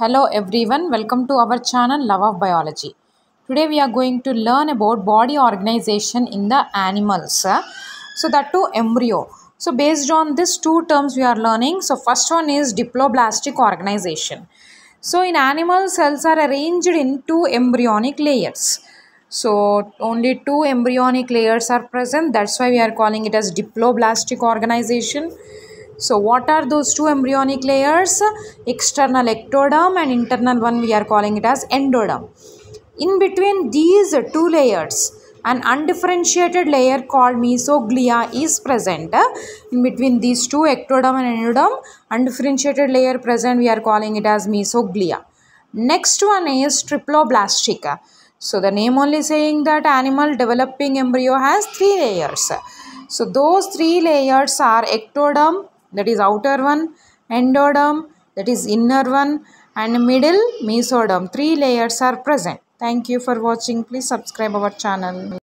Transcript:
Hello everyone, welcome to our channel Love of Biology. Today we are going to learn about body organization in the animals. Uh, so that to embryo. So based on these two terms we are learning. So first one is diploblastic organization. So in animals cells are arranged in two embryonic layers. So only two embryonic layers are present. That's why we are calling it as diploblastic organization. So what are those two embryonic layers? External ectoderm and internal one we are calling it as endoderm. In between these two layers, an undifferentiated layer called mesoglia is present in between these two ectoderm and endoderm undifferentiated layer present we are calling it as mesoglia next one is triploblastic so the name only saying that animal developing embryo has three layers so those three layers are ectoderm that is outer one, endoderm that is inner one and middle mesoderm. Three layers are present. Thank you for watching. Please subscribe our channel.